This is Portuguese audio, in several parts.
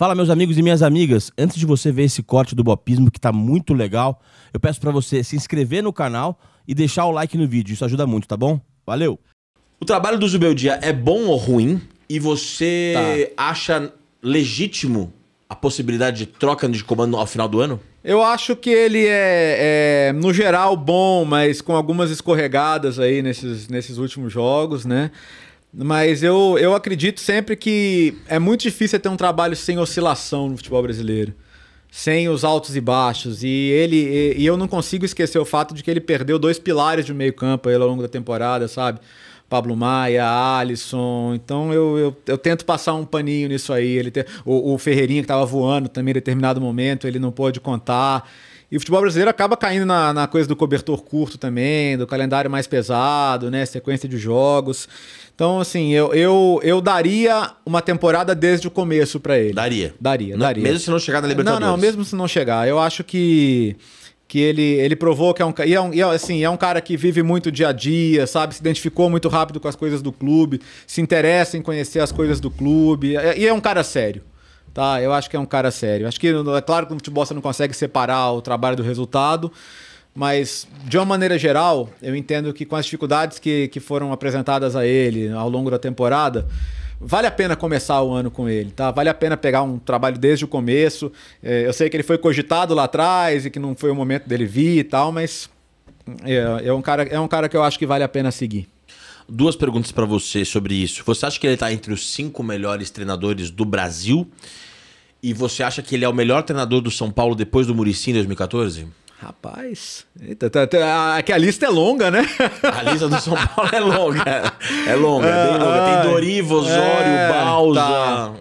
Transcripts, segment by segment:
Fala, meus amigos e minhas amigas. Antes de você ver esse corte do Bopismo, que está muito legal, eu peço para você se inscrever no canal e deixar o like no vídeo. Isso ajuda muito, tá bom? Valeu! O trabalho do Zubeldia é bom ou ruim? E você tá. acha legítimo a possibilidade de troca de comando ao final do ano? Eu acho que ele é, é, no geral, bom, mas com algumas escorregadas aí nesses, nesses últimos jogos, né? Mas eu, eu acredito sempre que é muito difícil ter um trabalho sem oscilação no futebol brasileiro. Sem os altos e baixos. E ele e, e eu não consigo esquecer o fato de que ele perdeu dois pilares de meio campo ao longo da temporada, sabe? Pablo Maia, Alisson. Então eu, eu, eu, tento passar um paninho nisso aí. Ele te... o, o Ferreirinha que estava voando também em determinado momento, ele não pôde contar. E o futebol brasileiro acaba caindo na, na coisa do cobertor curto também, do calendário mais pesado, né? Sequência de jogos. Então, assim, eu, eu, eu daria uma temporada desde o começo para ele. Daria. Daria, não, daria. Mesmo se não chegar na Libertadores. Não, não, mesmo se não chegar. Eu acho que que ele, ele provou que é um, e é um e é, assim, é um cara que vive muito dia a dia, sabe? Se identificou muito rápido com as coisas do clube, se interessa em conhecer as coisas do clube, e é, é um cara sério. Tá? Eu acho que é um cara sério. Acho que é claro que no futebol você não consegue separar o trabalho do resultado, mas de uma maneira geral, eu entendo que com as dificuldades que, que foram apresentadas a ele ao longo da temporada, vale a pena começar o ano com ele, tá? Vale a pena pegar um trabalho desde o começo. É, eu sei que ele foi cogitado lá atrás e que não foi o momento dele vir e tal, mas é, é, um cara, é um cara que eu acho que vale a pena seguir duas perguntas para você sobre isso. Você acha que ele está entre os cinco melhores treinadores do Brasil? E você acha que ele é o melhor treinador do São Paulo depois do Murici em 2014? Rapaz, eita, tá, tá, a, é que a lista é longa, né? A lista do São Paulo é longa. É longa, é, bem longa. Tem Dorivo, Osório, é, Balsa. Tá.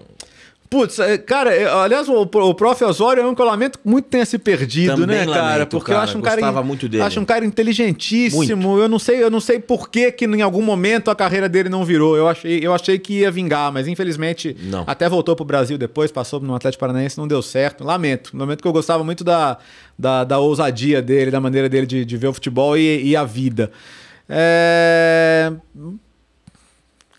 Putz, é, cara, é, aliás, o, o Prof. Osório é um que eu lamento muito tenha se perdido, Também né, lamento, cara? Porque cara, eu acho um cara. muito dele. Acho um cara inteligentíssimo. Muito. Eu não sei, eu não sei por que, que em algum momento a carreira dele não virou. Eu achei, eu achei que ia vingar, mas infelizmente não. até voltou pro Brasil depois, passou no Atlético Paranaense, não deu certo. Lamento. No momento que eu gostava muito da, da, da ousadia dele, da maneira dele de, de ver o futebol e, e a vida. É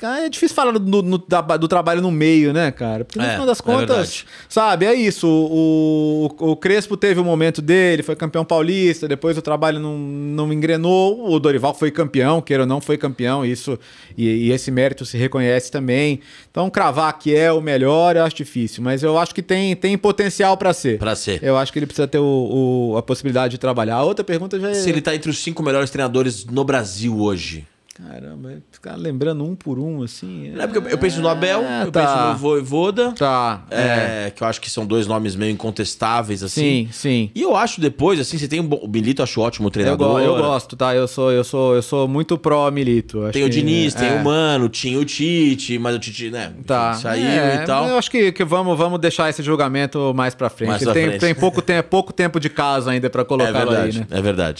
é difícil falar do, do trabalho no meio, né, cara? Porque no é, final das é contas, é sabe, é isso. O, o, o, Crespo teve o momento dele, foi campeão paulista, depois o trabalho não, não engrenou. O Dorival foi campeão, queira ou não, foi campeão, isso e, e esse mérito se reconhece também. Então, cravar que é o melhor, eu acho difícil, mas eu acho que tem, tem potencial para ser. Para ser. Eu acho que ele precisa ter o, o, a possibilidade de trabalhar. A outra pergunta já é. Se ele tá entre os cinco melhores treinadores no Brasil hoje. Caramba, é ficar lembrando um por um, assim. É, é porque eu, eu penso no Abel, é, eu tá. penso no Voivoda. Tá. É, é, Que eu acho que são dois nomes meio incontestáveis, assim. Sim, sim. E eu acho depois, assim, você tem um bom, o Milito, acho ótimo o treinador. Eu, eu, gosto, tá? Eu sou, eu sou, eu sou muito pró Milito. Tem o Diniz, tem é. o Mano, tinha o Tite, mas o Tite, né? Tá. Saiu é, e tal. Eu acho que, que vamos, vamos deixar esse julgamento mais pra frente. Mais pra tem, frente. tem pouco, tem pouco tempo de casa ainda para colocar é verdade, aí, né? É verdade.